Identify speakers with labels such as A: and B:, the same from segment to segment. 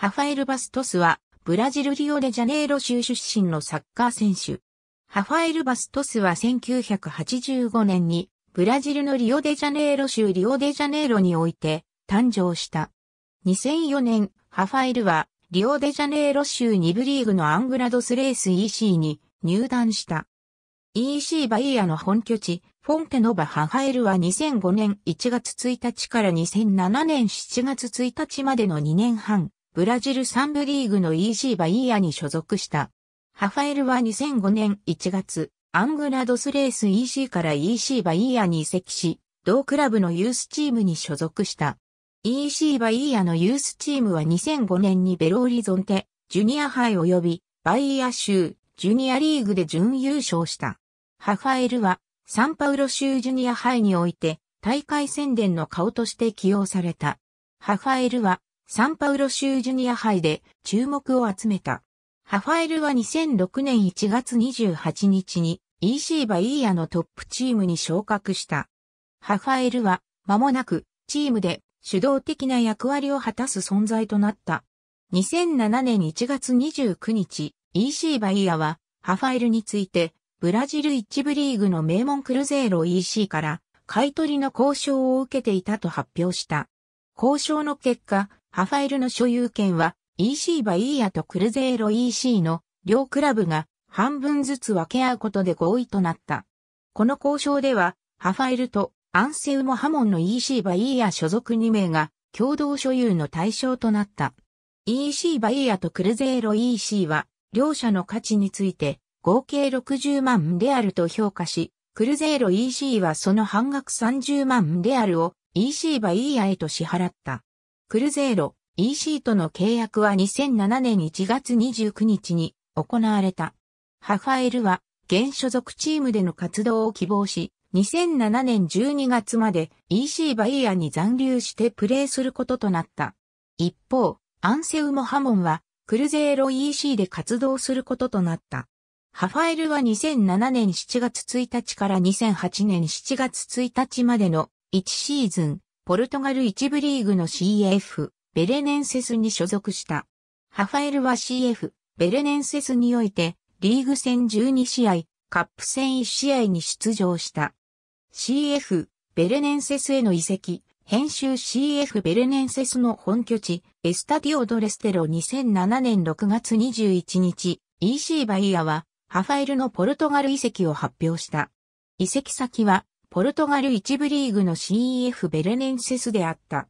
A: ハファエル・バストスは、ブラジルリオデジャネイロ州出身のサッカー選手。ハファエル・バストスは1985年に、ブラジルのリオデジャネイロ州リオデジャネイロにおいて、誕生した。2004年、ハファエルは、リオデジャネイロ州2部リーグのアングラドスレース EC に入団した。EC バイヤの本拠地、フォンテノバ・ハファエルは2005年1月1日から2007年7月1日までの2年半、ブラジル3部リーグの EC バイーアに所属した。ハファエルは2005年1月、アングラドスレース EC から EC バイーアに移籍し、同クラブのユースチームに所属した。EC バイーアのユースチームは2005年にベローリゾンテ、ジュニア杯及びバイーア州、ジュニアリーグで準優勝した。ハファエルはサンパウロ州ジュニア杯において大会宣伝の顔として起用された。ハファエルはサンパウロ州ジュニア杯で注目を集めた。ハファエルは2006年1月28日に EC バイーヤのトップチームに昇格した。ハファエルは間もなくチームで主導的な役割を果たす存在となった。2007年1月29日、EC バイヤはハファエルについてブラジル1部リーグの名門クルゼーロ EC から買取の交渉を受けていたと発表した。交渉の結果、ハファイルの所有権は EC バイーアとクルゼーロ EC の両クラブが半分ずつ分け合うことで合意となった。この交渉では、ハファイルとアンセウモ・ハモンの EC バイーア所属2名が共同所有の対象となった。EC バイーアとクルゼーロ EC は、両者の価値について、合計60万レアルと評価し、クルゼーロ EC はその半額30万レアルを EC バイーアへと支払った。クルゼーロ EC との契約は2007年1月29日に行われた。ハファエルは現所属チームでの活動を希望し、2007年12月まで EC バイヤーに残留してプレーすることとなった。一方、アンセウモ・ハモンはクルゼーロ EC で活動することとなった。ハファエルは2007年7月1日から2008年7月1日までの1シーズンポルトガル一部リーグの CF、ベレネンセスに所属した。ハファエルは CF、ベレネンセスにおいて、リーグ戦12試合、カップ戦1試合に出場した。CF、ベレネンセスへの移籍、編集 CF ベレネンセスの本拠地、エスタディオドレステロ2007年6月21日、EC バイヤは、ハファエルのポルトガル移籍を発表した。移籍先は、ポルトガル一部リーグの CEF ベレネンセスであった。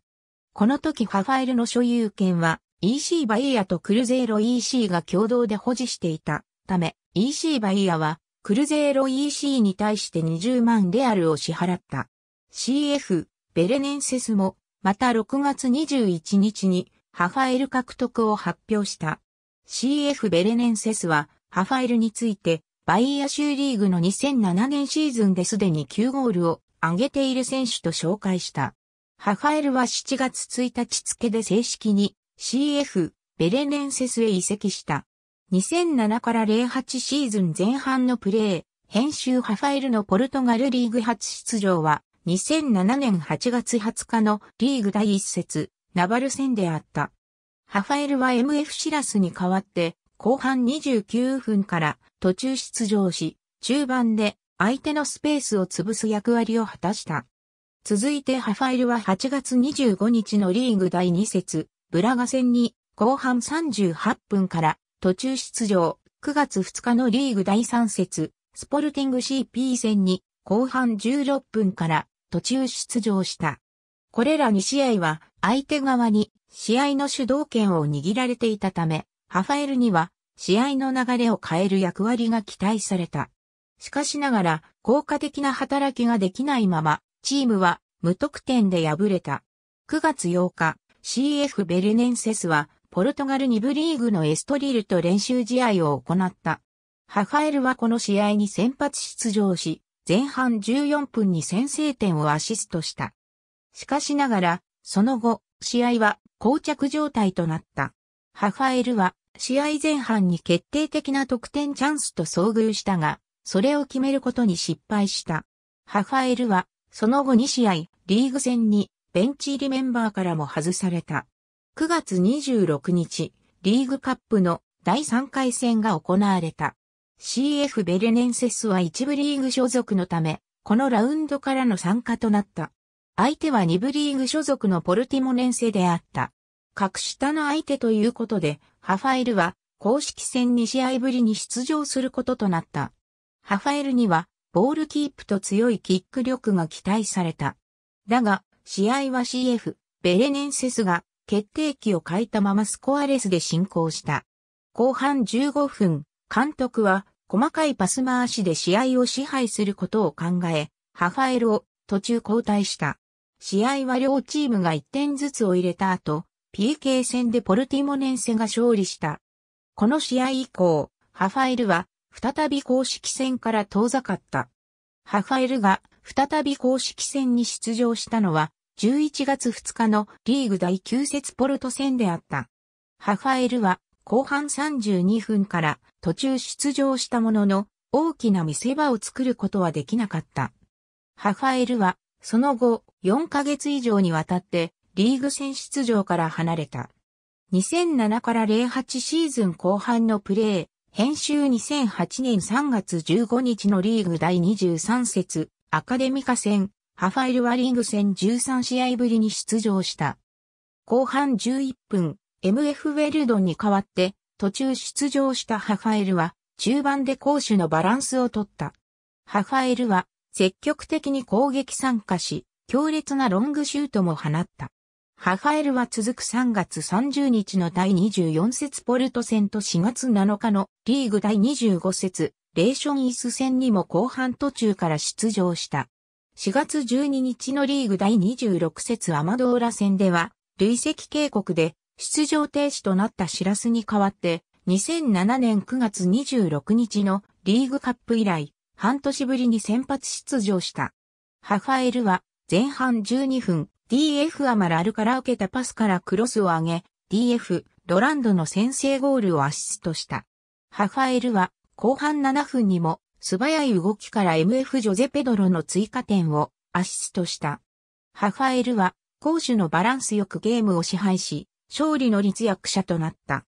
A: この時ファファエルの所有権は EC バイヤとクルゼーロ EC が共同で保持していたため EC バイヤはクルゼーロ EC に対して20万レアルを支払った。CF ベレネンセスもまた6月21日にハファエル獲得を発表した。CF ベレネンセスはハファエルについてバイア州リーグの2007年シーズンですでに9ゴールを挙げている選手と紹介した。ハファエルは7月1日付で正式に CF ベレネンセスへ移籍した。2007から08シーズン前半のプレー、編集ハファエルのポルトガルリーグ初出場は2007年8月20日のリーグ第1節、ナバル戦であった。ハファエルは MF シラスに代わって後半29分から途中出場し、中盤で相手のスペースを潰す役割を果たした。続いてハファイルは8月25日のリーグ第2節、ブラガ戦に後半38分から途中出場、9月2日のリーグ第3節、スポルティング CP 戦に後半16分から途中出場した。これら2試合は相手側に試合の主導権を握られていたため、ハファエルには試合の流れを変える役割が期待された。しかしながら効果的な働きができないまま、チームは無得点で敗れた。9月8日、CF ベルネンセスはポルトガル2部リーグのエストリルと練習試合を行った。ハファエルはこの試合に先発出場し、前半14分に先制点をアシストした。しかしながら、その後、試合は膠着状態となった。ハファエルは試合前半に決定的な得点チャンスと遭遇したが、それを決めることに失敗した。ハファエルは、その後2試合、リーグ戦に、ベンチ入りメンバーからも外された。9月26日、リーグカップの第3回戦が行われた。CF ベレネンセスは1部リーグ所属のため、このラウンドからの参加となった。相手は2部リーグ所属のポルティモネンセであった。格下の相手ということで、ハファエルは公式戦2試合ぶりに出場することとなった。ハファエルにはボールキープと強いキック力が期待された。だが、試合は CF、ベレネンセスが決定機を変えたままスコアレスで進行した。後半15分、監督は細かいパス回しで試合を支配することを考え、ハファエルを途中交代した。試合は両チームが1点ずつを入れた後、PK 戦でポルティモネンセが勝利した。この試合以降、ハファエルは再び公式戦から遠ざかった。ハファエルが再び公式戦に出場したのは11月2日のリーグ第9節ポルト戦であった。ハファエルは後半32分から途中出場したものの大きな見せ場を作ることはできなかった。ハファエルはその後4ヶ月以上にわたってリーグ戦出場から離れた。2007から08シーズン後半のプレー、編集2008年3月15日のリーグ第23節、アカデミカ戦、ハファイルワリング戦13試合ぶりに出場した。後半11分、MF ウェルドンに代わって途中出場したハファエルは中盤で攻守のバランスをとった。ハファエルは積極的に攻撃参加し、強烈なロングシュートも放った。母エルは続く3月30日の第24節ポルト戦と4月7日のリーグ第25節レーションイース戦にも後半途中から出場した。4月12日のリーグ第26節アマドーラ戦では累積警告で出場停止となったシラスに代わって2007年9月26日のリーグカップ以来半年ぶりに先発出場した。ハファエルは前半12分 DF アマラルから受けたパスからクロスを上げ、DF、ロランドの先制ゴールをアシストした。ハファエルは、後半7分にも、素早い動きから MF ジョゼペドロの追加点をアシストした。ハファエルは、攻守のバランスよくゲームを支配し、勝利の立役者となった。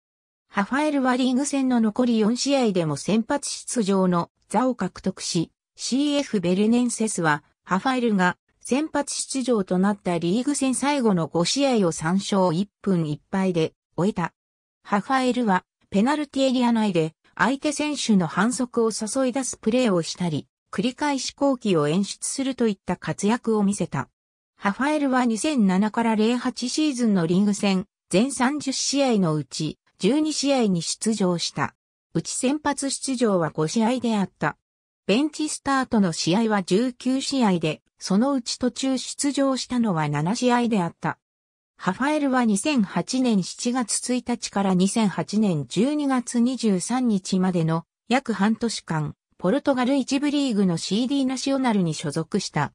A: ハファエルはリーグ戦の残り4試合でも先発出場の座を獲得し、CF ベルネンセスは、ハファエルが先発出場となったリーグ戦最後の5試合を3勝1分1敗で終えた。ハファエルはペナルティエリア内で相手選手の反則を誘い出すプレーをしたり、繰り返し後期を演出するといった活躍を見せた。ハファエルは2007から08シーズンのリーグ戦全30試合のうち12試合に出場した。うち先発出場は5試合であった。ベンチスタートの試合は19試合で、そのうち途中出場したのは7試合であった。ハファエルは2008年7月1日から2008年12月23日までの約半年間、ポルトガル一部リーグの CD ナショナルに所属した。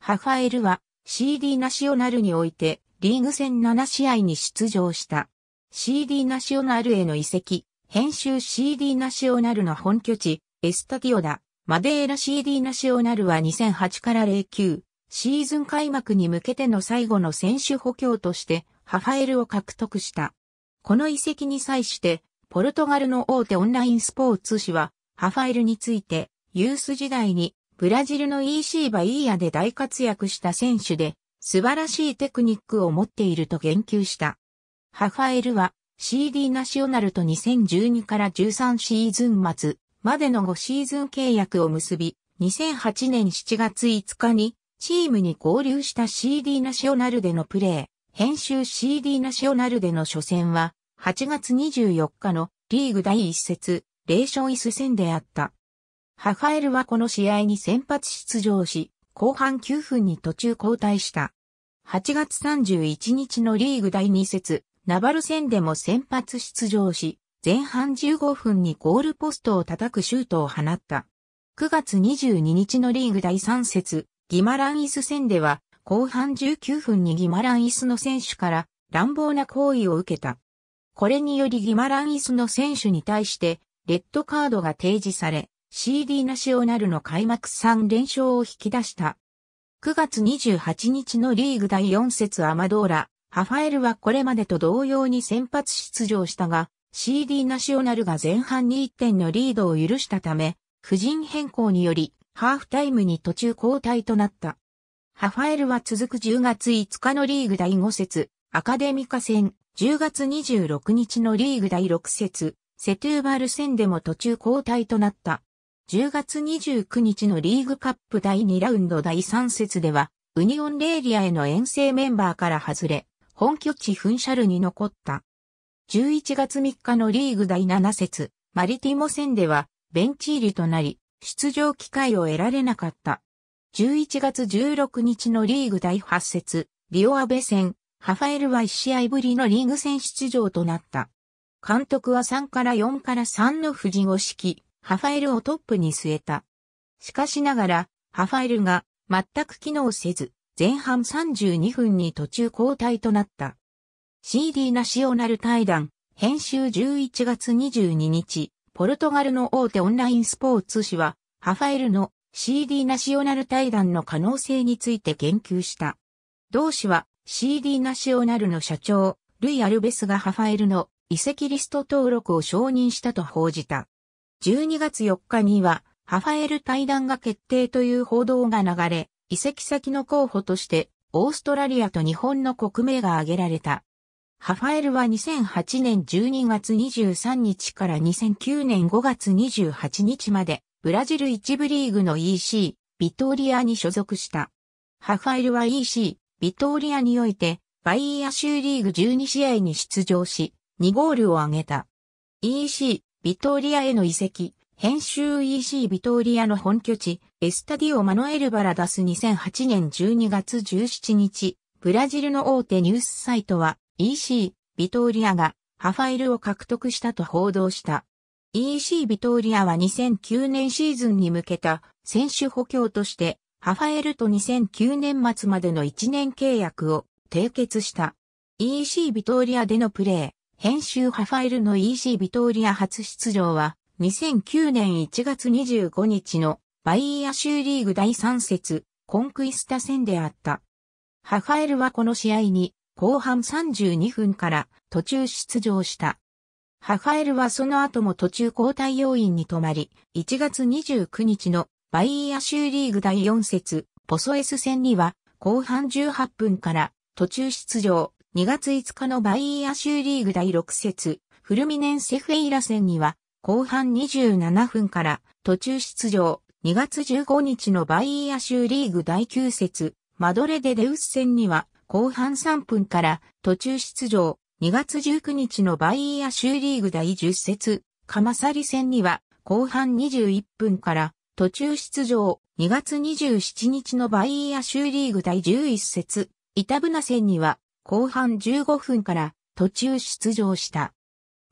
A: ハファエルは CD ナショナルにおいてリーグ戦7試合に出場した。CD ナショナルへの移籍、編集 CD ナショナルの本拠地、エスタディオダ、マデーラ CD ナショナルは2008から09シーズン開幕に向けての最後の選手補強としてハファエルを獲得した。この遺跡に際して、ポルトガルの大手オンラインスポーツ紙は、ハファエルについて、ユース時代にブラジルの EC バイーヤで大活躍した選手で、素晴らしいテクニックを持っていると言及した。ハファエルは CD ナショナルと2012から13シーズン末、までの5シーズン契約を結び、2008年7月5日にチームに合流した CD ナショナルでのプレー、編集 CD ナショナルでの初戦は、8月24日のリーグ第1節、レーションイス戦であった。ハファエルはこの試合に先発出場し、後半9分に途中交代した。8月31日のリーグ第2節、ナバル戦でも先発出場し、前半15分にゴールポストを叩くシュートを放った。9月22日のリーグ第3節、ギマランイス戦では、後半19分にギマランイスの選手から乱暴な行為を受けた。これによりギマランイスの選手に対して、レッドカードが提示され、CD ナショナルの開幕3連勝を引き出した。9月28日のリーグ第4節アマドーラ、ハファエルはこれまでと同様に先発出場したが、CD ナショナルが前半に1点のリードを許したため、夫人変更により、ハーフタイムに途中交代となった。ハファエルは続く10月5日のリーグ第5節、アカデミカ戦、10月26日のリーグ第6節、セトゥーバル戦でも途中交代となった。10月29日のリーグカップ第2ラウンド第3節では、ウニオンレーリアへの遠征メンバーから外れ、本拠地フンシャルに残った。11月3日のリーグ第7節、マリティモ戦では、ベンチ入りとなり、出場機会を得られなかった。11月16日のリーグ第8節、リオアベ戦、ハファエルは1試合ぶりのリーグ戦出場となった。監督は3から4から3の藤敷き、ハファエルをトップに据えた。しかしながら、ハファエルが全く機能せず、前半32分に途中交代となった。CD ナショナル対談、編集11月22日、ポルトガルの大手オンラインスポーツ紙は、ハファエルの CD ナショナル対談の可能性について言及した。同紙は CD ナショナルの社長、ルイ・アルベスがハファエルの遺跡リスト登録を承認したと報じた。12月4日には、ハファエル対談が決定という報道が流れ、遺跡先の候補として、オーストラリアと日本の国名が挙げられた。ハファエルは2008年12月23日から2009年5月28日まで、ブラジル一部リーグの EC、ビトーリアに所属した。ハファエルは EC、ビトーリアにおいて、バイー州リーグ12試合に出場し、2ゴールを挙げた。EC、ビトーリアへの移籍、編集 EC ビトーリアの本拠地、エスタディオ・マノエル・バラダス2008年12月17日、ブラジルの大手ニュースサイトは、EC、ビトーリアがハファイルを獲得したと報道した。EC ビトーリアは2009年シーズンに向けた選手補強としてハファエルと2009年末までの1年契約を締結した。EC ビトーリアでのプレー、編集ハファエルの EC ビトーリア初出場は2009年1月25日のバイーア州リーグ第3節コンクイスタ戦であった。ハファエルはこの試合に後半32分から途中出場した。ハファエルはその後も途中交代要員に止まり、1月29日のバイーア州リーグ第4節、ポソエス戦には後半18分から途中出場、2月5日のバイーア州リーグ第6節、フルミネンセフェイラ戦には後半27分から途中出場、2月15日のバイーア州リーグ第9節、マドレデデウス戦には後半3分から途中出場、2月19日のバイーア州リーグ第10節、カマサリ戦には後半21分から途中出場、2月27日のバイーア州リーグ第11節、イタブナ戦には後半15分から途中出場した。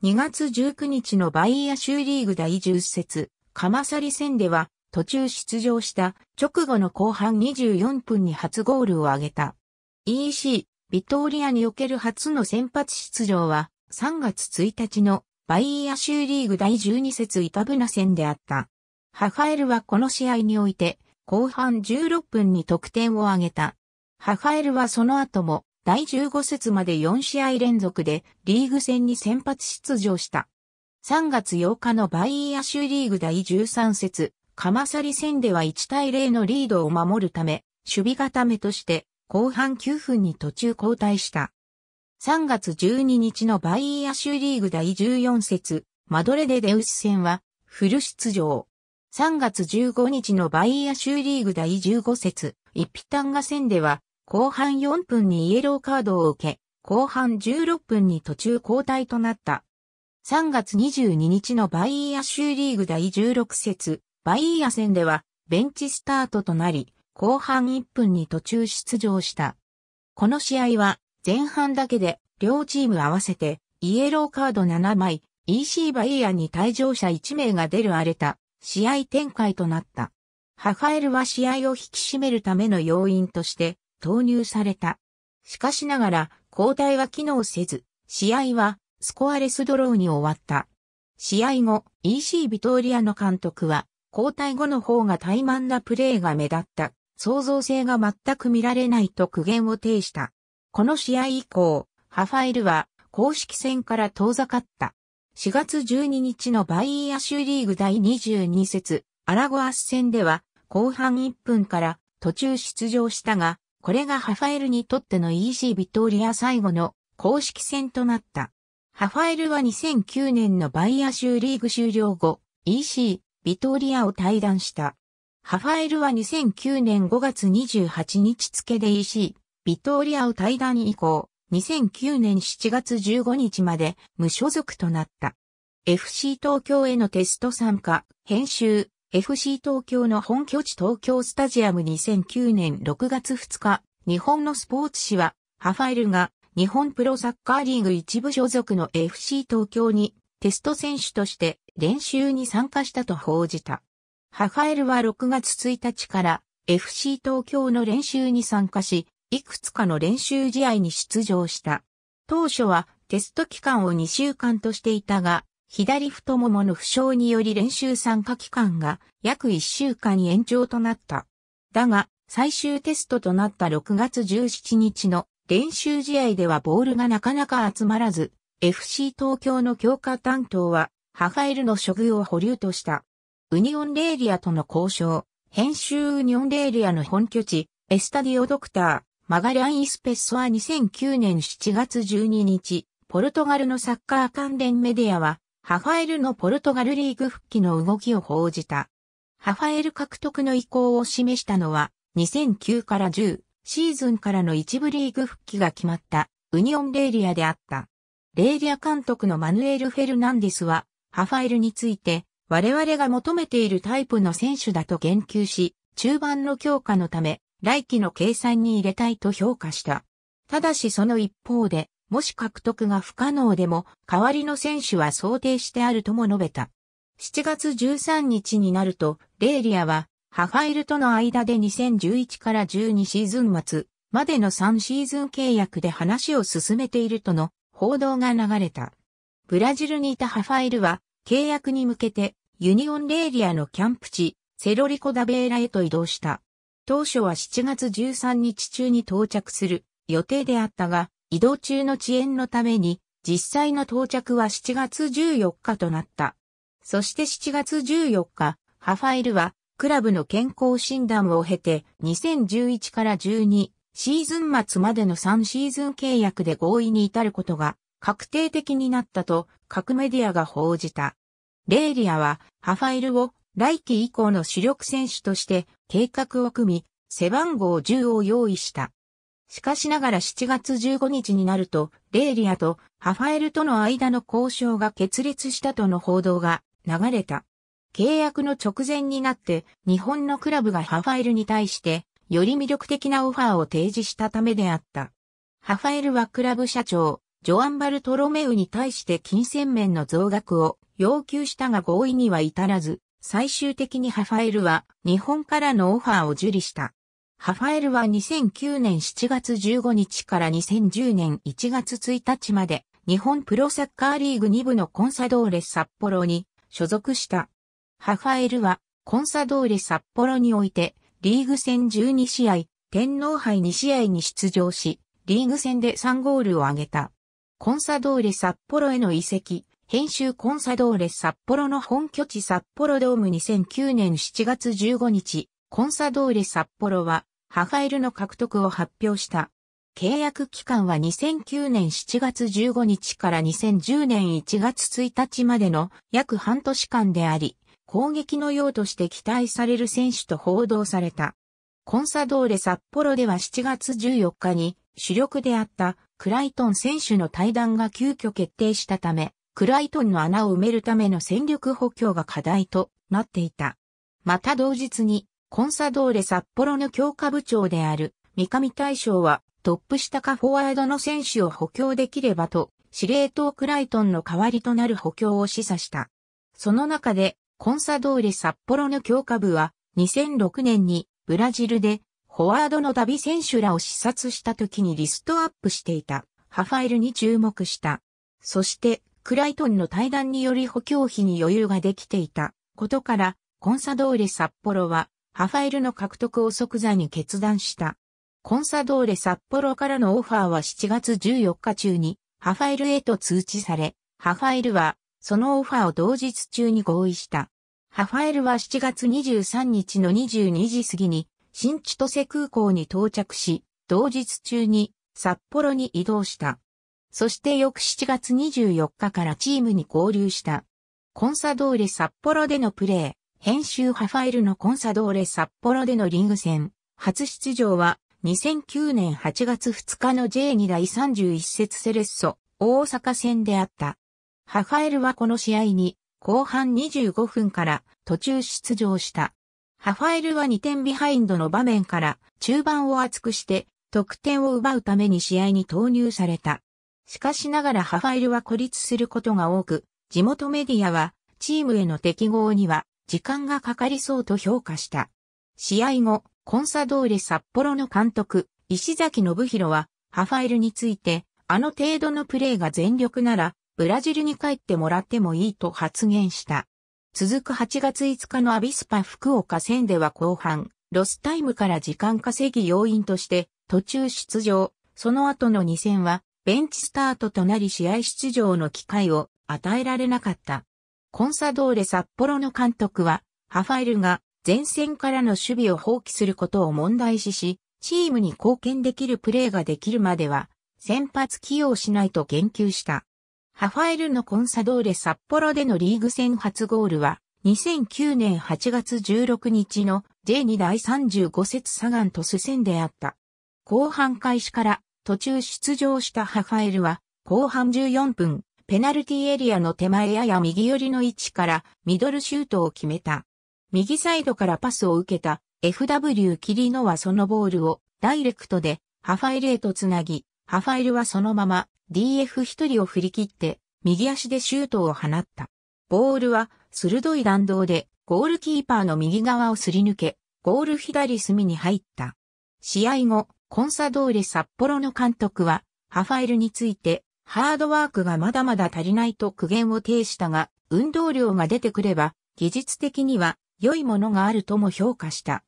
A: 2月19日のバイーア州リーグ第10節、カマサリ戦では途中出場した直後の後半24分に初ゴールを挙げた。EC、ビトーリアにおける初の先発出場は、3月1日のバイーア州リーグ第12節イタブナ戦であった。ハファエルはこの試合において、後半16分に得点を挙げた。ハファエルはその後も、第15節まで4試合連続でリーグ戦に先発出場した。3月8日のバイーア州リーグ第13節、カマサリ戦では1対0のリードを守るため、守備固めとして後半9分に途中交代した。3月12日のバイア州リーグ第14節、マドレデデウス戦は、フル出場。3月15日のバイア州リーグ第15節、イピタンガ戦では、後半4分にイエローカードを受け、後半16分に途中交代となった。3月22日のバイーア州リーグ第16節、バイーア戦では、ベンチスタートとなり、後半1分に途中出場した。この試合は前半だけで両チーム合わせてイエローカード7枚、EC バイヤーに退場者1名が出る荒れた試合展開となった。ハファエルは試合を引き締めるための要因として投入された。しかしながら交代は機能せず、試合はスコアレスドローに終わった。試合後、EC ビトーリアの監督は交代後の方が怠慢なプレーが目立った創造性が全く見られないと苦言を呈した。この試合以降、ハファエルは公式戦から遠ざかった。4月12日のバイーア州リーグ第22節、アラゴアス戦では後半1分から途中出場したが、これがハファエルにとっての EC ビトーリア最後の公式戦となった。ハファエルは2009年のバイア州リーグ終了後、EC ビトーリアを退団した。ハファエルは2009年5月28日付で EC、ビトーリアを対談以降、2009年7月15日まで無所属となった。FC 東京へのテスト参加、編集、FC 東京の本拠地東京スタジアム2009年6月2日、日本のスポーツ紙は、ハファエルが日本プロサッカーリーグ一部所属の FC 東京にテスト選手として練習に参加したと報じた。ハファエルは6月1日から FC 東京の練習に参加し、いくつかの練習試合に出場した。当初はテスト期間を2週間としていたが、左太ももの負傷により練習参加期間が約1週間に延長となった。だが、最終テストとなった6月17日の練習試合ではボールがなかなか集まらず、FC 東京の強化担当は、ハファエルの処遇を保留とした。ウニオンレーリアとの交渉、編集ウニオンレーリアの本拠地、エスタディオドクター、マガリャン・イスペッソは2009年7月12日、ポルトガルのサッカー関連メディアは、ハファエルのポルトガルリーグ復帰の動きを報じた。ハファエル獲得の意向を示したのは、2009から10シーズンからの一部リーグ復帰が決まったウニオンレーリアであった。レーリア監督のマヌエル・フェルナンデスは、ハファエルについて、我々が求めているタイプの選手だと言及し、中盤の強化のため、来季の計算に入れたいと評価した。ただしその一方で、もし獲得が不可能でも、代わりの選手は想定してあるとも述べた。7月13日になると、レイリアは、ハファイルとの間で2011から12シーズン末までの3シーズン契約で話を進めているとの報道が流れた。ブラジルにいたハファイルは契約に向けてユニオンレーリアのキャンプ地、セロリコダベーラへと移動した。当初は7月13日中に到着する予定であったが、移動中の遅延のために、実際の到着は7月14日となった。そして7月14日、ハファエルは、クラブの健康診断を経て、2011から12シーズン末までの3シーズン契約で合意に至ることが確定的になったと各メディアが報じた。レーリアは、ハファイルを来季以降の主力選手として計画を組み、背番号10を用意した。しかしながら7月15日になると、レーリアとハファエルとの間の交渉が決裂したとの報道が流れた。契約の直前になって日本のクラブがハファエルに対してより魅力的なオファーを提示したためであった。ハファエルはクラブ社長、ジョアン・バルトロメウに対して金銭面の増額を要求したが合意には至らず、最終的にハファエルは日本からのオファーを受理した。ハファエルは2009年7月15日から2010年1月1日まで日本プロサッカーリーグ2部のコンサドーレ札幌に所属した。ハファエルはコンサドーレ札幌においてリーグ戦12試合、天皇杯2試合に出場し、リーグ戦で3ゴールを挙げた。コンサドーレ札幌への移籍、編集コンサドーレ札幌の本拠地札幌ドーム2009年7月15日、コンサドーレ札幌は、ハファエルの獲得を発表した。契約期間は2009年7月15日から2010年1月1日までの約半年間であり、攻撃の用として期待される選手と報道された。コンサドーレ札幌では7月14日に主力であったクライトン選手の対談が急遽決定したため、クライトンの穴を埋めるための戦力補強が課題となっていた。また同日に、コンサドーレ札幌の強化部長である三上大将はトップ下かフォワードの選手を補強できればと、司令塔クライトンの代わりとなる補強を示唆した。その中で、コンサドーレ札幌の強化部は2006年にブラジルでフォワードの旅選手らを視察した時にリストアップしていたハファエルに注目した。そして、クライトンの対談により補強費に余裕ができていたことから、コンサドーレ札幌は、ハファエルの獲得を即座に決断した。コンサドーレ札幌からのオファーは7月14日中に、ハファエルへと通知され、ハファエルは、そのオファーを同日中に合意した。ハファエルは7月23日の22時過ぎに、新千歳空港に到着し、同日中に札幌に移動した。そして翌7月24日からチームに合流した。コンサドーレ札幌でのプレー、編集ハファエルのコンサドーレ札幌でのリーグ戦、初出場は2009年8月2日の J2 第31節セレッソ、大阪戦であった。ハファエルはこの試合に後半25分から途中出場した。ハファエルは2点ビハインドの場面から中盤を厚くして得点を奪うために試合に投入された。しかしながらハファエルは孤立することが多く、地元メディアはチームへの適合には時間がかかりそうと評価した。試合後、コンサドーレ札幌の監督、石崎信弘は、ハファエルについて、あの程度のプレーが全力なら、ブラジルに帰ってもらってもいいと発言した。続く8月5日のアビスパ福岡戦では後半、ロスタイムから時間稼ぎ要因として途中出場、その後の2戦はベンチスタートとなり試合出場の機会を与えられなかった。コンサドーレ札幌の監督は、ハファイルが前線からの守備を放棄することを問題視し、チームに貢献できるプレーができるまでは、先発起用しないと言及した。ハファエルのコンサドーレ札幌でのリーグ戦初ゴールは、2009年8月16日の J2 第35節サガントス戦であった。後半開始から途中出場したハファエルは、後半14分、ペナルティエリアの手前やや右寄りの位置からミドルシュートを決めた。右サイドからパスを受けた FW キリノはそのボールをダイレクトでハファエルへとつなぎ、ハファエルはそのまま DF 一人を振り切って、右足でシュートを放った。ボールは、鋭い弾道で、ゴールキーパーの右側をすり抜け、ゴール左隅に入った。試合後、コンサドーレ札幌の監督は、ハファエルについて、ハードワークがまだまだ足りないと苦言を呈したが、運動量が出てくれば、技術的には良いものがあるとも評価した。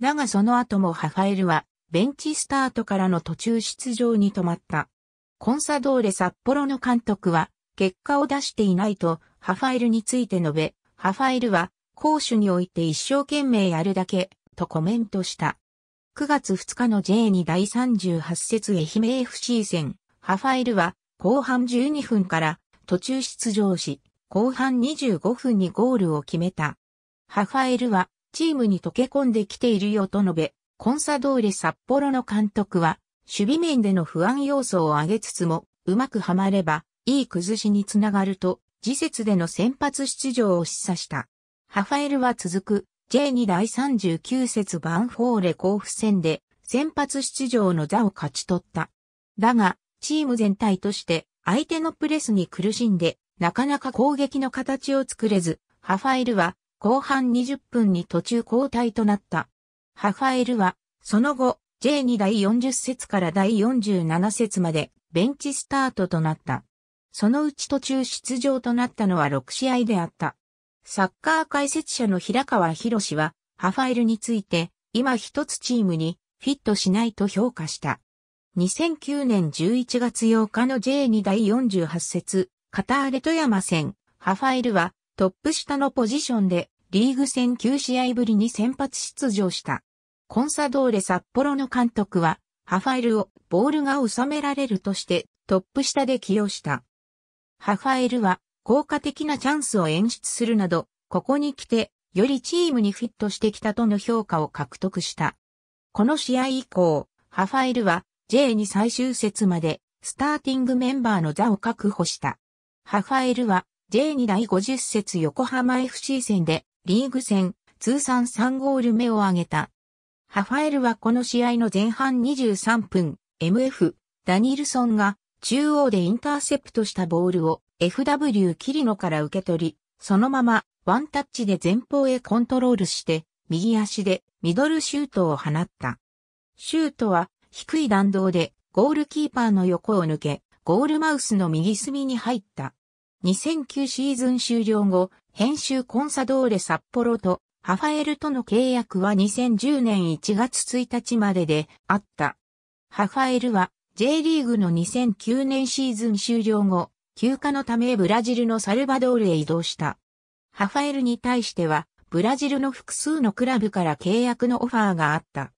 A: だがその後もハファエルは、ベンチスタートからの途中出場に止まった。コンサドーレ札幌の監督は、結果を出していないと、ハファエルについて述べ、ハファエルは、攻守において一生懸命やるだけ、とコメントした。9月2日の J2 第38節愛媛 FC 戦、ハファエルは、後半12分から途中出場し、後半25分にゴールを決めた。ハファエルは、チームに溶け込んできているよと述べ、コンサドーレ札幌の監督は、守備面での不安要素を上げつつも、うまくはまれば、いい崩しにつながると、次節での先発出場を示唆した。ハファエルは続く、J2 第39節バンフォーレ甲府戦で、先発出場の座を勝ち取った。だが、チーム全体として相手のプレスに苦しんで、なかなか攻撃の形を作れず、ハファエルは後半20分に途中交代となった。ハファエルは、その後、J2 第40節から第47節までベンチスタートとなった。そのうち途中出場となったのは6試合であった。サッカー解説者の平川博士は、ハファイルについて、今一つチームにフィットしないと評価した。2009年11月8日の J2 第48節、カターレ富山戦、ハファイルはトップ下のポジションでリーグ戦9試合ぶりに先発出場した。コンサドーレ札幌の監督は、ハファエルをボールが収められるとしてトップ下で起用した。ハファエルは効果的なチャンスを演出するなど、ここに来てよりチームにフィットしてきたとの評価を獲得した。この試合以降、ハファエルは J に最終節までスターティングメンバーの座を確保した。ハファエルは J に第50節横浜 FC 戦でリーグ戦通算3ゴール目を挙げた。ハファエルはこの試合の前半23分、MF、ダニルソンが中央でインターセプトしたボールを FW キリノから受け取り、そのままワンタッチで前方へコントロールして、右足でミドルシュートを放った。シュートは低い弾道でゴールキーパーの横を抜け、ゴールマウスの右隅に入った。2009シーズン終了後、編集コンサドーレ札幌とハファエルとの契約は2010年1月1日までであった。ハファエルは J リーグの2009年シーズン終了後、休暇のためブラジルのサルバドールへ移動した。ハファエルに対しては、ブラジルの複数のクラブから契約のオファーがあった。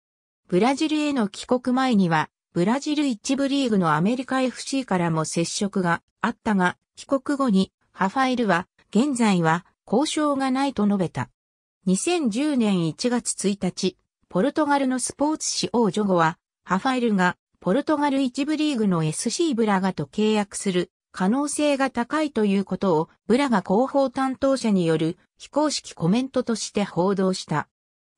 A: ブラジルへの帰国前には、ブラジル一部リーグのアメリカ FC からも接触があったが、帰国後に、ハファエルは、現在は交渉がないと述べた。2010年1月1日、ポルトガルのスポーツ紙王女後は、ハファエルがポルトガル一部リーグの SC ブラガと契約する可能性が高いということをブラガ広報担当者による非公式コメントとして報道した。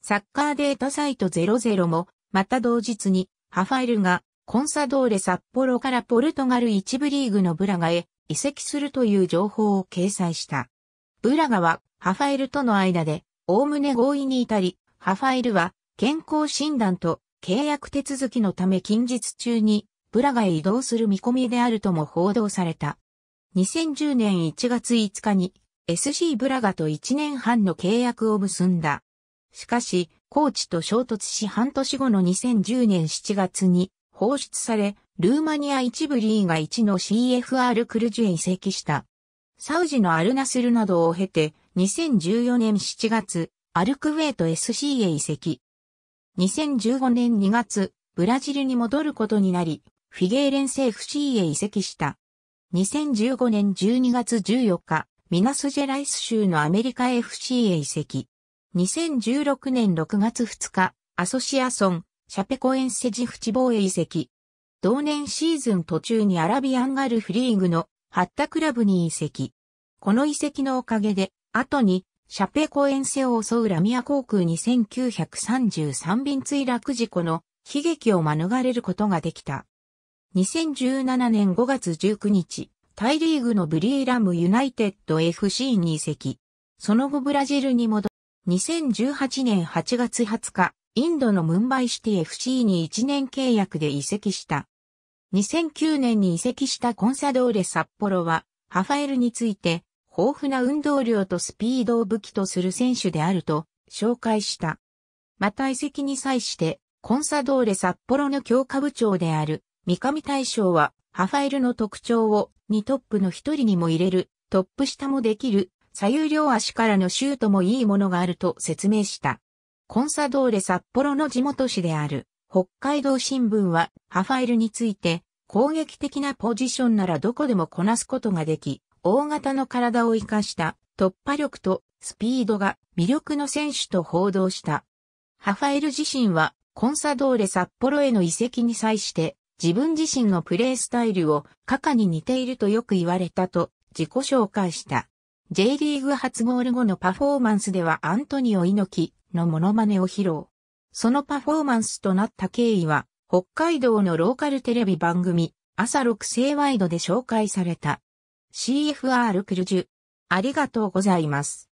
A: サッカーデータサイト00もまた同日にハファエルがコンサドーレ札幌からポルトガル一部リーグのブラガへ移籍するという情報を掲載した。ブラガはハファエルとの間でおおむね合意に至り、ハファイルは健康診断と契約手続きのため近日中にブラガへ移動する見込みであるとも報道された。2010年1月5日に SC ブラガと1年半の契約を結んだ。しかし、コーチと衝突し半年後の2010年7月に放出され、ルーマニア一部リーガ1の CFR クルジュへ移籍した。サウジのアルナスルなどを経て、2014年7月、アルクウェイト SC へ移籍。2015年2月、ブラジルに戻ることになり、フィゲーレンセ FC へ移籍した。2015年12月14日、ミナスジェライス州のアメリカ FC へ移籍。2016年6月2日、アソシアソン、シャペコエンセジフチボーへ移籍。同年シーズン途中にアラビアンガルフリーグのハッタクラブに移籍。この移籍のおかげで、後に、シャペコ遠征を襲うラミア航空に1933便墜落事故の悲劇を免れることができた。2017年5月19日、タイリーグのブリーラムユナイテッド FC に移籍。その後ブラジルに戻り、2018年8月20日、インドのムンバイシティ FC に1年契約で移籍した。2009年に移籍したコンサドーレ札幌は、ハファエルについて、豊富な運動量とスピードを武器とする選手であると紹介した。また移籍に際して、コンサドーレ札幌の強化部長である三上大将は、ハファエルの特徴を2トップの1人にも入れる、トップ下もできる、左右両足からのシュートもいいものがあると説明した。コンサドーレ札幌の地元紙である北海道新聞はハファエルについて攻撃的なポジションならどこでもこなすことができ、大型の体を活かした突破力とスピードが魅力の選手と報道した。ハファエル自身はコンサドーレ札幌への移籍に際して自分自身のプレースタイルをカカに似ているとよく言われたと自己紹介した。J リーグ初ゴール後のパフォーマンスではアントニオ猪木のモノマネを披露。そのパフォーマンスとなった経緯は北海道のローカルテレビ番組、朝6世ワイドで紹介された。CFR クルジュ。ありがとうございます。